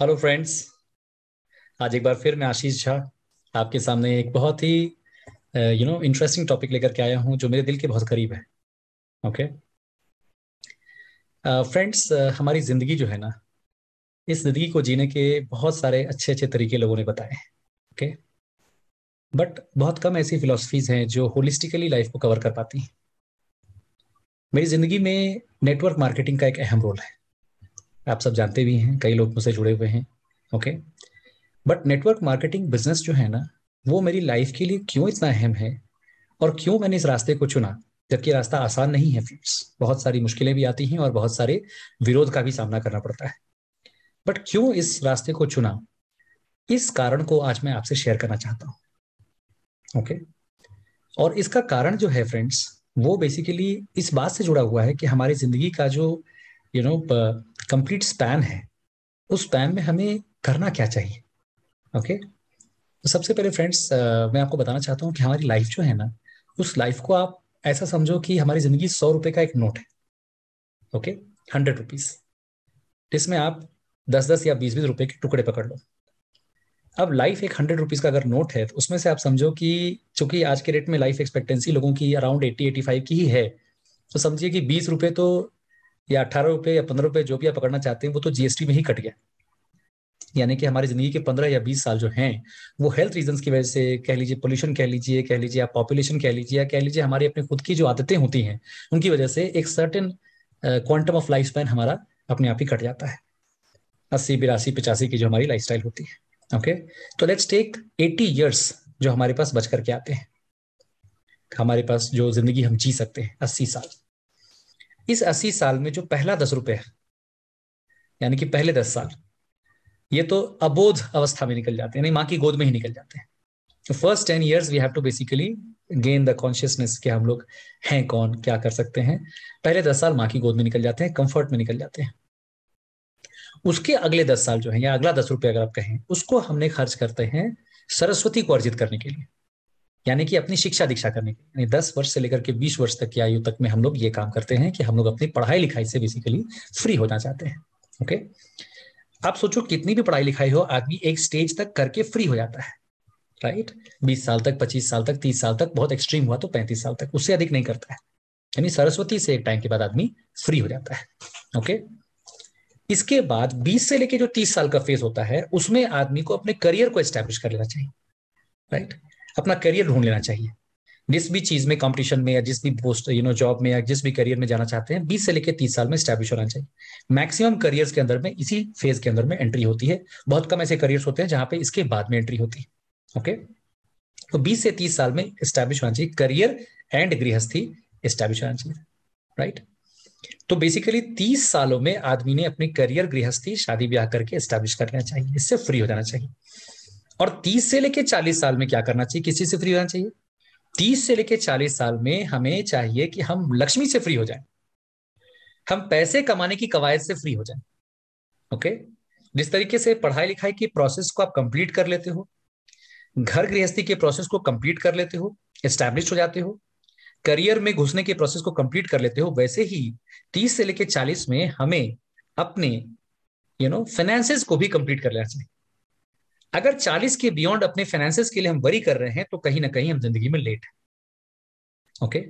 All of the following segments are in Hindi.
हेलो फ्रेंड्स आज एक बार फिर मैं आशीष झा आपके सामने एक बहुत ही यू नो इंटरेस्टिंग टॉपिक लेकर के आया हूँ जो मेरे दिल के बहुत करीब है okay okay? Friends uh, uh, हमारी ज़िंदगी जो है ना इस ज़िंदगी को जीने के बहुत सारे अच्छे अच्छे तरीके लोगों ने बताए ओके बट बहुत कम ऐसी फिलोसफीज़ हैं जो होलिस्टिकली लाइफ को कवर कर पाती हैं मेरी ज़िंदगी में नेटवर्क मार्केटिंग का एक अहम रोल है आप सब जानते भी हैं कई लोग मुझसे जुड़े हुए हैं okay but network marketing business जो है ना वो मेरी लाइफ के लिए क्यों इतना अहम है और क्यों मैंने इस रास्ते को चुना जबकि रास्ता आसान नहीं है फ्रेंड्स बहुत सारी मुश्किलें भी आती हैं और बहुत सारे विरोध का भी सामना करना पड़ता है बट क्यों इस रास्ते को चुना इस कारण को आज मैं आपसे शेयर करना चाहता हूं ओके okay? और इसका कारण जो है फ्रेंड्स वो बेसिकली इस बात से जुड़ा हुआ है कि हमारी जिंदगी का जो यू नो कंप्लीट स्पैन है उस स्पैन में हमें करना क्या चाहिए ओके okay? तो सबसे पहले फ्रेंड्स मैं आपको बताना चाहता हूँ कि हमारी लाइफ जो है ना उस लाइफ को आप ऐसा समझो कि हमारी ज़िंदगी सौ रुपए का एक नोट है ओके हंड्रेड रुपीज़ जिसमें आप दस दस या बीस बीस रुपये के टुकड़े पकड़ लो अब लाइफ एक हंड्रेड रुपीज़ का अगर नोट है तो उसमें से आप समझो कि चूंकि आज के रेट में लाइफ एक्सपेक्टेंसी लोगों की अराउंड एट्टी एटी फाइव की ही है तो समझिए कि बीस रुपए तो या अठारह रुपये या पंद्रह रुपये जो भी आप पकड़ना चाहते हैं वो तो जीएसटी में ही कट गया यानी कि हमारी जिंदगी के पंद्रह या बीस साल जो हैं वो हेल्थ रीजन की वजह से कह लीजिए पोल्यूशन कह लीजिए कह लीजिए आप पॉपुलेशन कह लीजिए या कह लीजिए हमारी अपनी खुद की जो आदतें होती हैं उनकी वजह से एक certain quantum of life span हमारा अपने आप ही कट जाता है अस्सी बिरासी पचासी की जो हमारी लाइफ होती है ओके तो लेट्स टेक एटी ईयर्स जो हमारे पास बच करके आते हैं हमारे पास जो जिंदगी हम जी सकते हैं अस्सी साल इस अस्सी साल में जो पहला दस रुपये है यानी कि पहले दस साल ये तो अबोध अवस्था में निकल जाते हैं यानी माँ की गोद में ही निकल जाते हैं first ten years we have to basically gain the consciousness कि हम लोग हैं कौन क्या कर सकते हैं पहले दस साल माँ की गोद में निकल जाते हैं कंफर्ट में निकल जाते हैं उसके अगले दस साल जो है या अगला दस रुपये अगर आप कहें उसको हमने खर्च करते हैं सरस्वती को अर्जित करने के लिए यानी कि अपनी शिक्षा दीक्षा करने के यानी दस वर्ष से लेकर के बीस वर्ष तक की आयु तक में हम लोग ये काम करते हैं कि हम लोग अपनी पढ़ाई लिखाई से बेसिकली फ्री होना चाहते हैं ओके आप सोचो कितनी भी पढ़ाई लिखाई हो आदमी एक स्टेज तक करके फ्री हो जाता है राइट बीस साल तक पच्चीस साल तक तीस साल तक बहुत एक्सट्रीम हुआ तो पैंतीस साल तक उससे अधिक नहीं करता है यानी सरस्वती से एक टाइम के बाद आदमी फ्री हो जाता है ओके इसके बाद 20 से लेके जो 30 साल का फेज होता है उसमें आदमी को अपने करियर को एस्टेब्लिश कर लेना चाहिए राइट right? अपना करियर ढूंढ लेना चाहिए जिस भी चीज में कंपटीशन में या जिस भी पोस्ट यू नो जॉब में या जिस भी करियर में जाना चाहते हैं बीस से लेकर तीस साल में स्टैब्लिश होना चाहिए मैक्सिमम करियर्स के अंदर में इसी फेज के अंदर में एंट्री होती है बहुत कम ऐसे करियर्स होते हैं जहां पे इसके बाद में एंट्री होती है ओके तो बीस से तीस साल में स्टैब्लिश होना चाहिए करियर एंड गृहस्थी स्टैब्लिश होना चाहिए राइट तो बेसिकली तीस सालों में आदमी ने अपने करियर गृहस्थी शादी ब्याह करके स्टैब्लिश कर लेना चाहिए इससे फ्री हो जाना चाहिए और तीस से लेके चालीस साल में क्या करना चाहिए किसी से फ्री होना चाहिए तीस से लेके चालीस साल में हमें चाहिए कि हम लक्ष्मी से फ्री हो जाए हम पैसे कमाने की कवायद से फ्री हो जाए ओके जिस तरीके से पढ़ाई लिखाई की प्रोसेस को आप कंप्लीट कर लेते हो घर गृहस्थी के प्रोसेस को कंप्लीट कर लेते हो एस्टैब्लिश हो जाते हो करियर में घुसने के प्रोसेस को कंप्लीट कर लेते हो वैसे ही तीस से लेके चालीस में हमें अपने यू नो फाइनेंसेस को भी कंप्लीट कर लेना चाहिए अगर 40 के बियॉन्ड अपने फाइनेंसेस के लिए हम वरी कर रहे हैं तो कहीं ना कहीं हम जिंदगी में लेट हैं ओके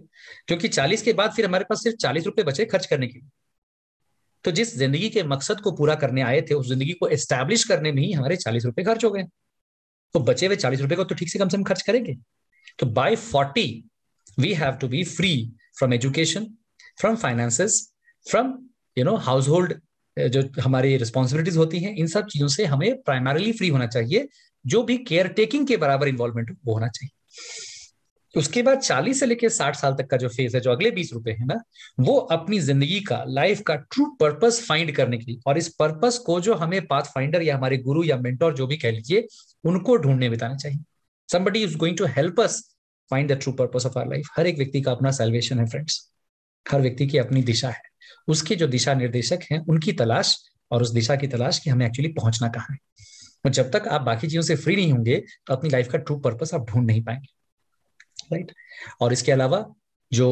क्योंकि 40 के बाद फिर हमारे पास सिर्फ चालीस रुपए बचे खर्च करने के लिए तो जिस जिंदगी के मकसद को पूरा करने आए थे उस जिंदगी को एस्टैब्लिश करने में ही हमारे चालीस रुपए खर्च हो गए तो बचे हुए चालीस रुपए को तो ठीक से कम से कम खर्च करेंगे तो by forty we have to be free from education from finances from you know household जो हमारी रिस्पॉन्सिबिलिटीज होती हैं इन सब चीजों से हमें प्राइमरली फ्री होना चाहिए जो भी केयर टेकिंग के बराबर इन्वॉल्वमेंट वो होना चाहिए उसके बाद 40 से लेकर 60 साल तक का जो फेज है जो अगले 20 रुपए है ना वो अपनी जिंदगी का लाइफ का ट्रू पर्पस फाइंड करने के लिए और इस पर्पस को जो हमें पाथ फाइंडर या हमारे गुरु या मेंटोर जो भी कह लीजिए उनको ढूंढने बिताना चाहिए somebody is going to help us find the true purpose of our life हर एक व्यक्ति का अपना सेल्वेशन है फ्रेंड्स हर व्यक्ति की अपनी दिशा है उसके जो दिशा निर्देशक हैं उनकी तलाश और उस दिशा की तलाश कि हमें एक्चुअली पहुंचना कहाँ है और तो जब तक आप बाकी चीजों से फ्री नहीं होंगे तो अपनी लाइफ का ट्रू पर्पस आप ढूंढ नहीं पाएंगे राइट और इसके अलावा जो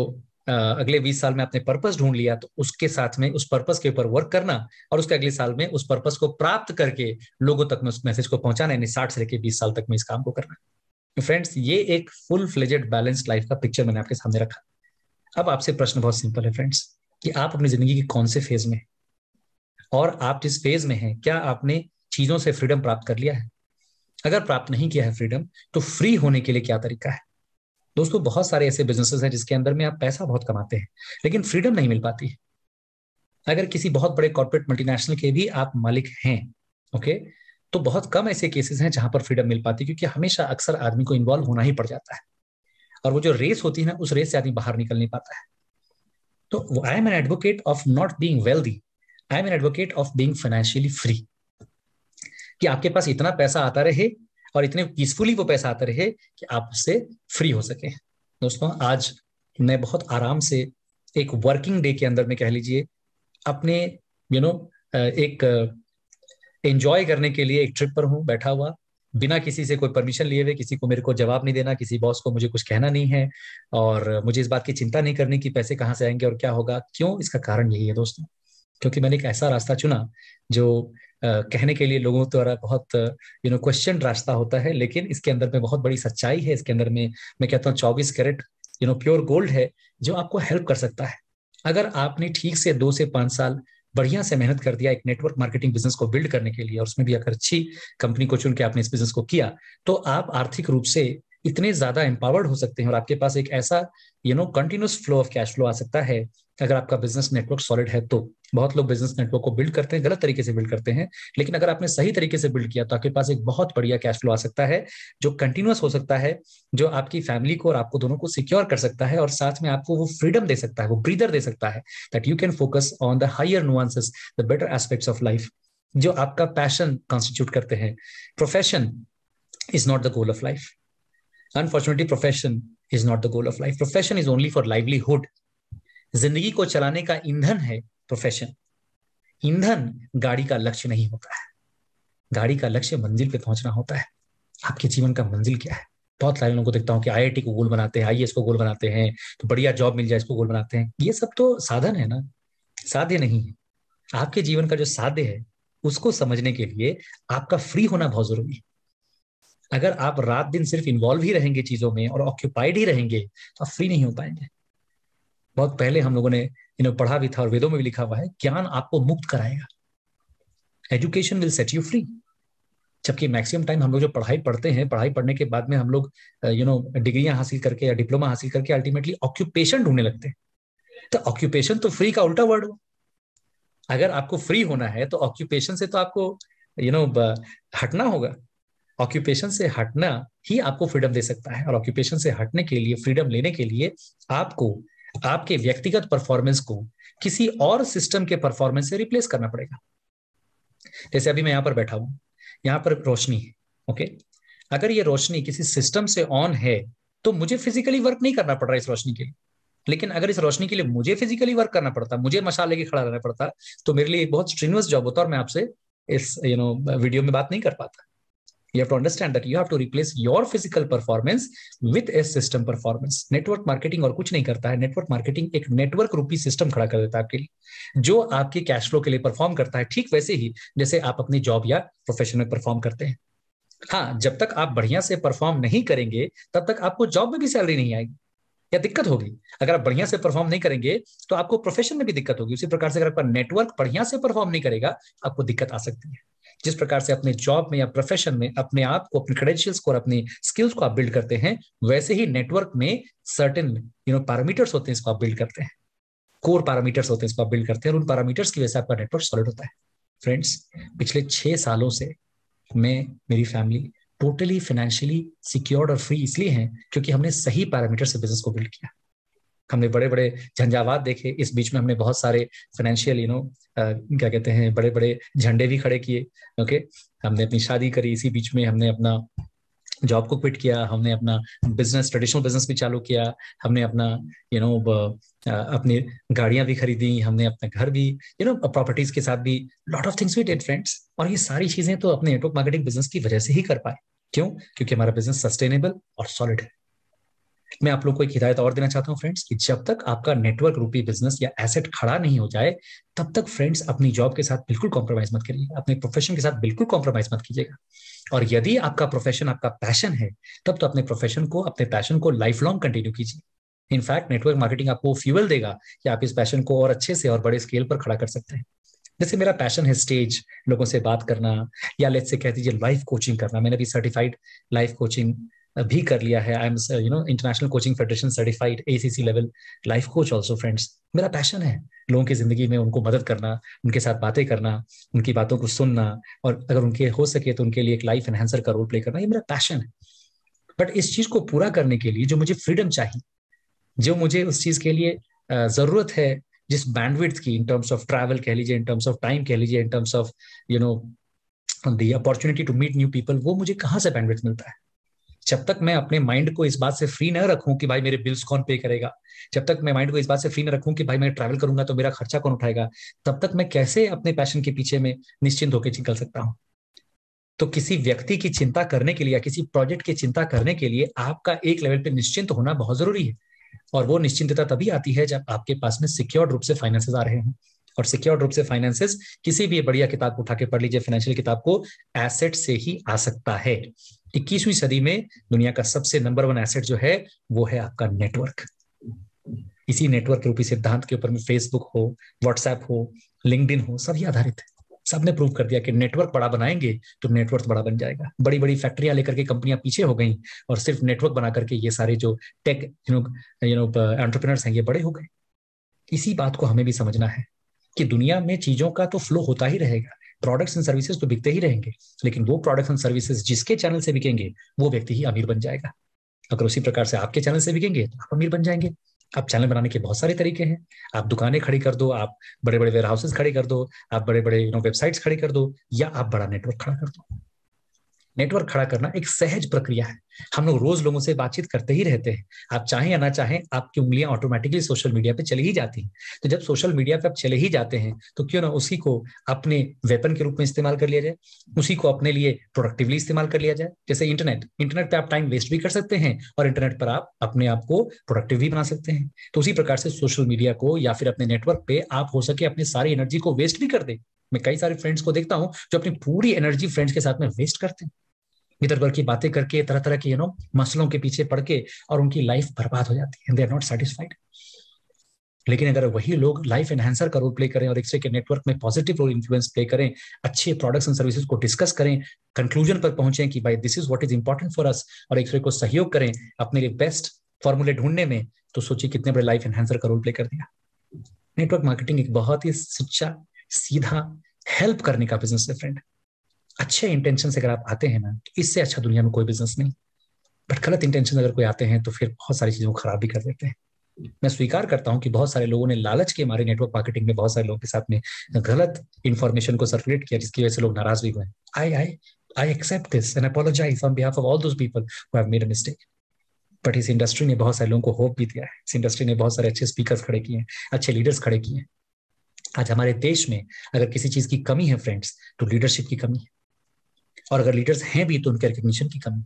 अगले 20 साल में आपने पर्पस ढूंढ लिया तो उसके साथ में उस पर्पस के ऊपर वर्क करना और उसके अगले साल में उस पर्पस को प्राप्त करके लोगों तक में उस मैसेज को पहुंचाना यानी साठ से लेकर बीस साल तक में इस काम को करना फ्रेंड्स तो ये एक फुल फ्लेजेड बैलेंस्ड लाइफ का पिक्चर मैंने आपके सामने रखा अब आपसे प्रश्न बहुत सिंपल है फ्रेंड्स कि आप अपनी जिंदगी के कौन से फेज में और आप जिस फेज में हैं क्या आपने चीजों से फ्रीडम प्राप्त कर लिया है अगर प्राप्त नहीं किया है फ्रीडम तो फ्री होने के लिए क्या तरीका है दोस्तों बहुत सारे ऐसे बिजनेसेस हैं जिसके अंदर में आप पैसा बहुत कमाते हैं लेकिन फ्रीडम नहीं मिल पाती है अगर किसी बहुत बड़े कॉर्पोरेट मल्टीनेशनल के भी आप मालिक हैं ओके तो बहुत कम ऐसे केसेस हैं जहां पर फ्रीडम मिल पाती है क्योंकि हमेशा अक्सर आदमी को इन्वॉल्व होना ही पड़ जाता है और वो जो रेस होती है ना उस रेस से आदमी बाहर निकल नहीं पाता है तो I am an advocate of not being wealthy I am an advocate of being financially free कि आपके पास इतना पैसा आता रहे और इतने पीसफुली वो पैसा आता रहे कि आप उससे फ्री हो सके दोस्तों आज मैं बहुत आराम से एक वर्किंग डे के अंदर में कह लीजिए अपने यू you नो know, एक एंजॉय करने के लिए एक ट्रिप पर हूँ बैठा हुआ बिना किसी से कोई परमिशन लिए हुए किसी को मेरे को जवाब नहीं देना किसी बॉस को मुझे कुछ कहना नहीं है और मुझे इस बात की चिंता नहीं करनी कि पैसे कहाँ से आएंगे और क्या होगा क्यों इसका कारण यही है दोस्तों क्योंकि मैंने एक ऐसा रास्ता चुना जो कहने के लिए लोगों द्वारा बहुत यू नो क्वेश्चन रास्ता होता है लेकिन इसके अंदर में बहुत बड़ी सच्चाई है इसके अंदर में मैं कहता हूँ चौबीस carat you know pure gold है जो आपको हेल्प कर सकता है अगर आपने ठीक से दो से पांच साल बढ़िया से मेहनत कर दिया एक नेटवर्क मार्केटिंग बिजनेस को बिल्ड करने के लिए और उसमें भी अगर अच्छी कंपनी को चुन के आपने इस बिजनेस को किया तो आप आर्थिक रूप से इतने ज्यादा एम्पावर्ड हो सकते हैं और आपके पास एक ऐसा you know continuous flow of cash flow आ सकता है अगर आपका बिजनेस नेटवर्क सॉलिड है तो बहुत लोग बिजनेस नेटवर्क को बिल्ड करते हैं गलत तरीके से बिल्ड करते हैं लेकिन अगर आपने सही तरीके से बिल्ड किया तो आपके पास एक बहुत बढ़िया कैश फ्लो आ सकता है जो कंटिन्यूस हो सकता है जो आपकी फैमिली को और आपको दोनों को सिक्योर कर सकता है और साथ में आपको वो फ्रीडम दे सकता है वो ब्रीदर दे सकता है that you can focus on the higher nuances the better aspects of life जो आपका पैशन कॉन्स्टिट्यूट करते हैं profession is not the goal of life unfortunately profession is not the goal of life profession is only for livelihood जिंदगी को चलाने का ईंधन है प्रोफेशन ईंधन गाड़ी का लक्ष्य नहीं होता है गाड़ी का लक्ष्य मंजिल पे पहुंचना होता है आपके जीवन का मंजिल क्या है बहुत सारे लोगों को देखता हूँ कि आई को गोल बनाते हैं आई e को गोल बनाते हैं तो बढ़िया जॉब मिल जाए इसको गोल बनाते हैं ये सब तो साधन है ना साध्य नहीं है आपके जीवन का जो साध्य है उसको समझने के लिए आपका फ्री होना बहुत जरूरी है अगर आप रात दिन सिर्फ इन्वॉल्व ही रहेंगे चीजों में और ऑक्यूपाइड ही रहेंगे तो आप फ्री नहीं हो पाएंगे बहुत पहले हम लोगों ने इन्हें पढ़ा भी था और वेदों में भी लिखा हुआ है ज्ञान आपको मुक्त कराएगा education will set you free जबकि मैक्सिमम टाइम हम लोग जो पढ़ाई पढ़ते हैं पढ़ाई पढ़ने के बाद में हम लोग यू uh, नो डिग्रियां हासिल करके या डिप्लोमा हासिल करके अल्टीमेटली ऑक्यूपेशन ढूंढने लगते हैं तो ऑक्यूपेशन तो फ्री का उल्टा वर्ड हो अगर आपको फ्री होना है तो ऑक्यूपेशन से तो आपको यू नो हटना होगा ऑक्यूपेशन से हटना ही आपको फ्रीडम दे सकता है और ऑक्यूपेशन से हटने के लिए फ्रीडम लेने के लिए आपको आपके व्यक्तिगत परफॉर्मेंस को किसी और सिस्टम के परफॉर्मेंस से रिप्लेस करना पड़ेगा जैसे अभी मैं यहां पर बैठा हूं यहां पर रोशनी है ओके अगर ये रोशनी किसी सिस्टम से ऑन है तो मुझे फिजिकली वर्क नहीं करना पड़ रहा इस रोशनी के लिए लेकिन अगर इस रोशनी के लिए मुझे फिजिकली वर्क करना पड़ता मुझे मशाल लेके खड़ा रहना पड़ता तो मेरे लिए बहुत स्ट्रीनस जॉब होता और मैं आपसे इस you you know know, video में बात नहीं कर पाता you have to understand that you have to replace your physical performance with a system performance network marketing और कुछ नहीं करता है network marketing एक network रूपी system खड़ा कर देता है आपके लिए जो आपके cash flow के लिए perform करता है ठीक वैसे ही जैसे आप अपनी job या profession में perform करते हैं हाँ जब तक आप बढ़िया से परफॉर्म नहीं करेंगे तब तक आपको जॉब में भी सैलरी नहीं आएगी या दिक्कत होगी अगर आप बढ़िया से परफॉर्म नहीं करेंगे तो आपको प्रोफेशन में भी दिक्कत होगी उसी प्रकार से अगर आपका नेटवर्क बढ़िया से परफॉर्म नहीं करेगा आपको दिक्कत आ सकती है जिस प्रकार से अपने जॉब में या प्रोफेशन में अपने आप को अपने क्रेडेंशियल्स को और अपनी स्किल्स को आप बिल्ड करते हैं वैसे ही नेटवर्क में सर्टेन यू नो पैरामीटर्स होते हैं इसको आप बिल्ड करते हैं कोर पैरामीटर्स होते हैं इसको आप बिल्ड करते हैं और उन पैरामीटर्स की वजह से आपका नेटवर्क सॉलिड होता है फ्रेंड्स पिछले छह सालों से मैं मेरी फैमिली टोटली फाइनेंशियली सिक्योर्ड और फ्री इसलिए है क्योंकि हमने सही पैरामीटर से बिजनेस को बिल्ड किया हमने बड़े बड़े झंझावात देखे इस बीच में हमने बहुत सारे फाइनेंशियल यू नो क्या कहते हैं बड़े बड़े झंडे भी खड़े किए ओके हमने अपनी शादी करी इसी बीच में हमने अपना जॉब को क्विट किया हमने अपना बिजनेस ट्रेडिशनल बिजनेस भी चालू किया हमने अपना यू नो अपनी गाड़ियां भी खरीदी हमने अपना घर भी यू नो प्रॉपर्टीज के साथ भी lot of things we did friends और ये सारी चीजें तो अपने नेटवर्क मार्केटिंग बिजनेस की वजह से ही कर पाए क्यों क्योंकि हमारा बिजनेस सस्टेनेबल और सॉलिड है मैं आप लोग को एक हिदायत और देना चाहता हूँ फ्रेंड्स कि जब तक आपका नेटवर्क रूपी बिजनेस या एसेट खड़ा नहीं हो जाए तब तक फ्रेंड्स अपनी जॉब के साथ बिल्कुल कॉम्प्रोमाइज मत करिए अपने प्रोफेशन के साथ बिल्कुल कॉम्प्रोमाइज मत कीजिएगा और यदि आपका प्रोफेशन आपका पैशन है तब तो अपने प्रोफेशन को अपने पैशन को लाइफ लॉन्ग कंटिन्यू कीजिए इनफैक्ट नेटवर्क मार्केटिंग आपको फ्यूअल देगा कि आप इस पैशन को और अच्छे से और बड़े स्केल पर खड़ा कर सकते हैं जैसे मेरा पैशन है स्टेज लोगों से बात करना या लेट से कह दीजिए लाइफ कोचिंग करना मैंने भी सर्टिफाइड लाइफ कोचिंग भी कर लिया है I am you know international coaching federation certified C level life coach also friends मेरा पैशन है लोगों की जिंदगी में उनको मदद करना उनके साथ बातें करना उनकी बातों को सुनना और अगर उनके हो सके तो उनके लिए एक लाइफ एनहेंसर का रोल प्ले करना ये मेरा पैशन है बट इस चीज को पूरा करने के लिए जो मुझे फ्रीडम चाहिए जो मुझे उस चीज के लिए uh, जरूरत है जिस बैंडविड्थ की इन टर्म्स ऑफ ट्रैवल कह लीजिए इन टर्म्स ऑफ टाइम कह लीजिए in terms of you know the opportunity to meet new people वो मुझे कहाँ से बैंडविड्थ मिलता है जब तक मैं अपने माइंड को इस बात से फ्री न रखूं कि भाई मेरे बिल्स कौन पे करेगा जब तक मैं माइंड को इस बात से फ्री न रखूं कि भाई मैं ट्रैवल करूंगा तो मेरा खर्चा कौन उठाएगा तब तक मैं कैसे अपने पैशन के पीछे में निश्चिंत होकर निकल सकता हूँ तो किसी व्यक्ति की चिंता करने के लिए या किसी प्रोजेक्ट की चिंता करने के लिए आपका एक लेवल पे निश्चिंत होना बहुत जरूरी है और वो निश्चिंतता तभी आती है जब आपके पास में सिक्योर्ड रूप से फाइनेंसेस आ रहे हैं और सिक्योर्ड रूप से फाइनेंसेस किसी भी बढ़िया किताब को उठा के पढ़ लीजिए फाइनेंशियल किताब को एसेट से ही आ सकता है इक्कीसवीं सदी में दुनिया का सबसे नंबर वन एसेट जो है वो है आपका नेटवर्क इसी नेटवर्क के रूपी सिद्धांत के ऊपर में फेसबुक हो व्हाट्सएप हो लिंकड हो सभी आधारित है सबने प्रूव कर दिया कि नेटवर्क बड़ा बनाएंगे तो नेटवर्क बड़ा बन जाएगा बड़ी बड़ी फैक्ट्रियां लेकर के कंपनियां पीछे हो गई और सिर्फ नेटवर्क बना करके ये सारे जो tech you know you know entrepreneurs हैं ये बड़े हो गए इसी बात को हमें भी समझना है कि दुनिया में चीजों का तो फ्लो होता ही रहेगा प्रोडक्ट्स एंड सर्विसेज तो बिकते ही रहेंगे लेकिन वो प्रोडक्ट्स एंड सर्विसेज जिसके चैनल से बिकेंगे वो व्यक्ति ही अमीर बन जाएगा अगर उसी प्रकार से आपके चैनल से बिकेंगे तो आप अमीर बन जाएंगे आप चैनल बनाने के बहुत सारे तरीके हैं आप दुकानें खड़ी कर दो आप बड़े बड़े वेयर हाउसेज खड़े कर दो आप बड़े बड़े यू नो वेबसाइट्स खड़े कर दो या आप बड़ा नेटवर्क खड़ा कर दो नेटवर्क खड़ा करना एक सहज प्रक्रिया है हम लोग रोज लोगों से बातचीत करते ही रहते हैं आप चाहें या ना चाहें आपकी उंगलियां ऑटोमेटिकली सोशल मीडिया पे चली ही जाती हैं तो जब सोशल मीडिया पे आप चले ही जाते हैं तो क्यों ना उसी को अपने वेपन के रूप में इस्तेमाल कर लिया जाए उसी को अपने लिए प्रोडक्टिवली इस्तेमाल कर लिया जाए जैसे इंटरनेट इंटरनेट पर आप टाइम वेस्ट भी कर सकते हैं और इंटरनेट पर आप अपने आप को प्रोडक्टिव भी बना सकते हैं तो उसी प्रकार से सोशल मीडिया को या फिर अपने नेटवर्क पे आप हो सके अपनी सारी एनर्जी को वेस्ट भी कर दे मैं कई सारे फ्रेंड्स को देखता हूँ जो अपनी पूरी एनर्जी फ्रेंड्स के साथ में वेस्ट करते हैं इधर उधर की बातें करके तरह तरह के यू नो मसलों के पीछे पड़ के और उनकी लाइफ बर्बाद हो जाती है दे आर नॉट सेटिस्फाइड लेकिन अगर वही लोग लाइफ एनहेंसर का रोल प्ले करें और एक नेटवर्क में पॉजिटिव रोल इन्फ्लुएंस प्ले करें अच्छे प्रोडक्ट्स एंड सर्विसेज को डिस्कस करें कंक्लूजन पर पहुंचे कि भाई this is what is important for us और एक को सहयोग करें अपने लिए बेस्ट फॉर्मूले ढूंढने में तो सोचिए कितने बड़े लाइफ एनहेंसर का रोल प्ले कर दिया नेटवर्क मार्केटिंग एक बहुत ही सच्चा सीधा हेल्प करने का बिजनेस है फ्रेंड अच्छे इंटेंशन से अगर आप आते हैं ना तो इससे अच्छा दुनिया में कोई बिजनेस नहीं बट गलत इंटेंशन अगर कोई आते हैं तो फिर बहुत सारी चीज़ों को खराब भी कर देते हैं मैं स्वीकार करता हूं कि बहुत सारे लोगों ने लालच के मारे नेटवर्क मार्केटिंग में बहुत सारे लोगों के साथ में गलत इन्फॉर्मेशन को सर्कुलेट किया जिसकी वजह से लोग नाराज भी हुए I I I accept this and apologize on behalf of all those people who have made a mistake but इस इंडस्ट्री ने बहुत सारे लोगों को होप भी दिया है इस इंडस्ट्री ने बहुत सारे अच्छे स्पीकर खड़े किए हैं अच्छे लीडर्स खड़े किए हैं आज हमारे देश में अगर किसी चीज की कमी है फ्रेंड्स तो लीडरशिप की कमी है और अगर लीडर्स हैं भी तो उनके रिकग्निशन की कमी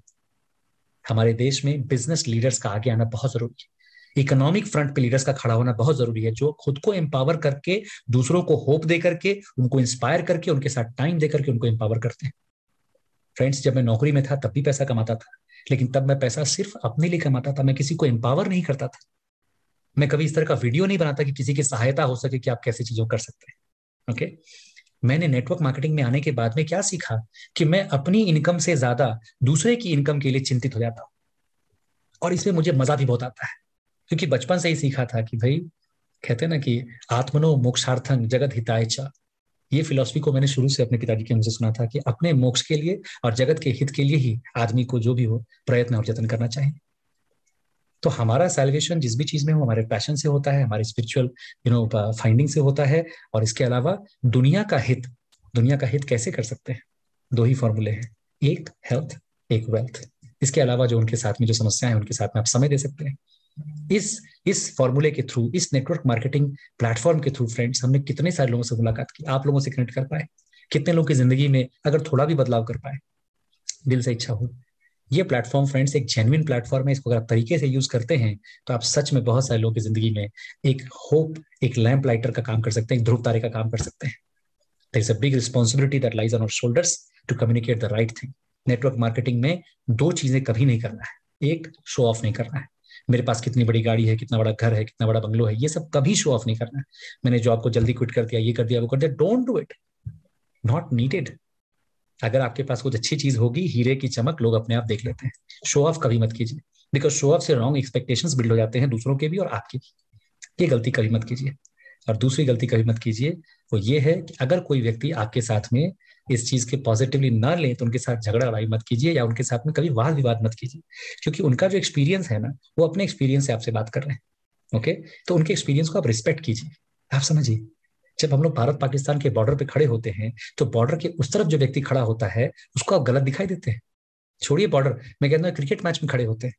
हमारे देश में बिजनेस लीडर्स का आगे आना बहुत जरूरी है इकोनॉमिक फ्रंट पे लीडर्स का खड़ा होना बहुत जरूरी है जो खुद को एम्पावर करके दूसरों को होप दे करके उनको इंस्पायर करके उनके साथ टाइम दे करके उनको एम्पावर करते हैं फ्रेंड्स जब मैं नौकरी में था तब भी पैसा कमाता था लेकिन तब मैं पैसा सिर्फ अपने लिए कमाता था मैं किसी को एम्पावर नहीं करता था मैं कभी इस तरह का वीडियो नहीं बनाता कि किसी की सहायता हो सके कि आप कैसे चीजों कर सकते हैं ओके okay? मैंने नेटवर्क मार्केटिंग में आने के बाद में क्या सीखा कि मैं अपनी इनकम से ज्यादा दूसरे की इनकम के लिए चिंतित हो जाता हूँ और इसमें मुझे मजा भी बहुत आता है क्योंकि बचपन से ही सीखा था कि भाई कहते हैं ना कि आत्मनो मोक्षार्थन जगत हिताय ये फिलोसफी को मैंने शुरू से अपने पिताजी के मुझे से सुना था कि अपने मोक्ष के लिए और जगत के हित के लिए ही आदमी को जो भी हो प्रयत्न और जतन करना चाहिए तो हमारा सेलिब्रेशन जिस भी चीज में हो हमारे पैशन से होता है हमारे स्पिरिचुअल यू नो फाइंडिंग से होता है और इसके अलावा दुनिया का हित दुनिया का हित कैसे कर सकते हैं दो ही फॉर्मूले हैं एक हेल्थ एक वेल्थ इसके अलावा जो उनके साथ में जो समस्याएं उनके साथ में आप समय दे सकते हैं इस इस फॉर्मूले के थ्रू इस नेटवर्क मार्केटिंग प्लेटफॉर्म के थ्रू फ्रेंड्स हमने कितने सारे लोगों से मुलाकात की आप लोगों से कनेक्ट कर पाए कितने लोगों की जिंदगी में अगर थोड़ा भी बदलाव कर पाए दिल से इच्छा हो ये प्लेटफॉर्म फ्रेंड्स एक जेनविन प्लेटफॉर्म है इसको अगर आप तरीके से यूज करते हैं तो आप सच में बहुत सारे लोगों की जिंदगी में एक होप एक लैंप लाइटर का काम कर सकते हैं ध्रुव तारे का काम कर सकते हैं there is a big responsibility that lies on our shoulders to communicate the right thing network marketing में दो चीजें कभी नहीं करना है एक शो ऑफ नहीं करना है मेरे पास कितनी बड़ी गाड़ी है कितना बड़ा घर है कितना बड़ा बंगलो है ये सब कभी शो ऑफ नहीं करना है मैंने जॉब को जल्दी क्विट कर दिया ये कर दिया वो कर दिया don't do it not needed अगर आपके पास कुछ अच्छी चीज होगी हीरे की चमक लोग अपने आप देख लेते हैं शो ऑफ कभी मत कीजिए बिकॉज शो ऑफ से रॉन्ग एक्सपेक्टेशंस बिल्ड हो जाते हैं दूसरों के भी और आपके भी ये गलती कभी मत कीजिए और दूसरी गलती कभी मत कीजिए वो ये है कि अगर कोई व्यक्ति आपके साथ में इस चीज के पॉजिटिवली ना ले तो उनके साथ झगड़ा लड़ाई मत कीजिए या उनके साथ में कभी वाद विवाद मत कीजिए क्योंकि उनका जो एक्सपीरियंस है ना वो अपने एक्सपीरियंस से आपसे बात कर रहे हैं ओके तो उनके एक्सपीरियंस को आप रिस्पेक्ट कीजिए आप समझिए जब हम लोग भारत पाकिस्तान के बॉर्डर पे खड़े होते हैं तो बॉर्डर के उस तरफ जो व्यक्ति खड़ा होता है उसको आप गलत दिखाई देते हैं छोड़िए बॉर्डर मैं कहता हूँ क्रिकेट मैच में खड़े होते हैं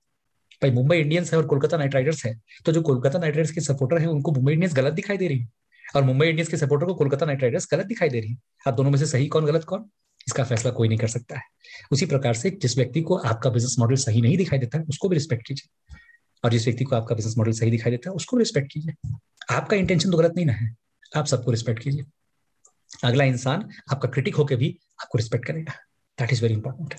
भाई मुंबई इंडियंस है और कोलकाता नाइट राइडर्स है तो जो कोलकाता नाइट राइडर्स के सपोर्टर है उनको मुंबई इंडियंस गलत दिखाई दे रही है और मुंबई इंडियंस के सपोर्टर को कोलकाता नाइट राइडर्स गलत दिखाई दे रही है आप दोनों में से सही कौन गलत कौन इसका फैसला कोई नहीं कर सकता है उसी प्रकार से जिस व्यक्ति को आपका बिजनेस मॉडल सही नहीं दिखाई देता है उसको भी रिस्पेक्ट कीजिए और जिस व्यक्ति को आपका बिजनेस मॉडल सही दिखाई देता है उसको भी रिस्पेक्ट कीजिए आपका इंटेंशन तो गलत नहीं ना है आप सबको रिस्पेक्ट कीजिए अगला इंसान आपका क्रिटिक होकर भी आपको रिस्पेक्ट करेगा that is very important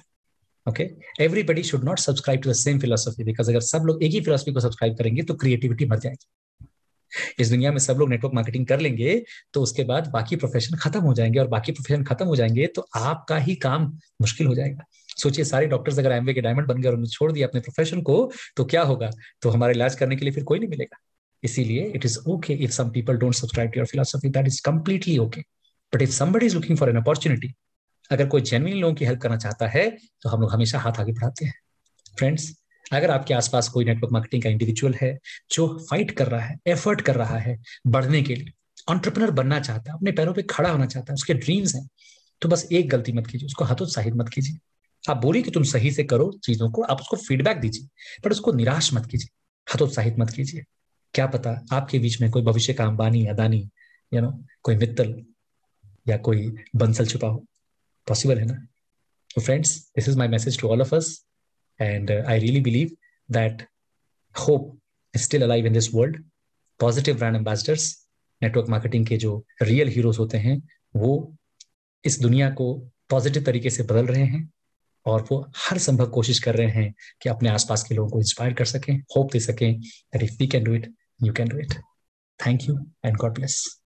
okay everybody should not subscribe to the same philosophy because अगर सब लोग एक ही फिलोसफी को सब्सक्राइब करेंगे तो क्रिएटिविटी मर जाएगी इस दुनिया में सब लोग नेटवर्क मार्केटिंग कर लेंगे तो उसके बाद बाकी प्रोफेशन खत्म हो जाएंगे और बाकी प्रोफेशन खत्म हो जाएंगे तो आपका ही काम मुश्किल हो जाएगा सोचिए सारे डॉक्टर्स अगर एमवे के डायमंड बन गए और उन्होंने छोड़ दिया अपने प्रोफेशन को तो क्या होगा तो हमारा इलाज करने के लिए फिर कोई नहीं मिलेगा इसीलिए it is okay if some people don't subscribe to your philosophy that is completely okay but if somebody is looking for an opportunity अगर कोई जेनविन लोगों की हेल्प करना चाहता है तो हम लोग हमेशा हाथ आगे बढ़ाते हैं फ्रेंड्स अगर आपके आसपास कोई नेटवर्क मार्केटिंग का इंडिविजुअल है जो फाइट कर रहा है एफर्ट कर रहा है बढ़ने के लिए ऑन्टरप्रनर बनना चाहता है अपने पैरों पे खड़ा होना चाहता है उसके ड्रीम्स हैं तो बस एक गलती मत कीजिए उसको हतोत्साहित मत कीजिए आप बोलिए कि तुम सही से करो चीजों को आप उसको फीडबैक दीजिए बट उसको निराश मत कीजिए हतोत्साहित मत कीजिए क्या पता आपके बीच में कोई भविष्य का अंबानी अदानी यू नो कोई मित्तल या कोई बंसल छुपा हो पॉसिबल है ना तो friends this is my message to all of us and I really believe that hope is still alive in this world positive brand ambassadors network marketing के जो रियल हीरोज होते हैं वो इस दुनिया को पॉजिटिव तरीके से बदल रहे हैं और वो हर संभव कोशिश कर रहे हैं कि अपने आसपास के लोगों को इंस्पायर कर सकें होप दे सकें that if we can do it you can do it. Thank you and God bless.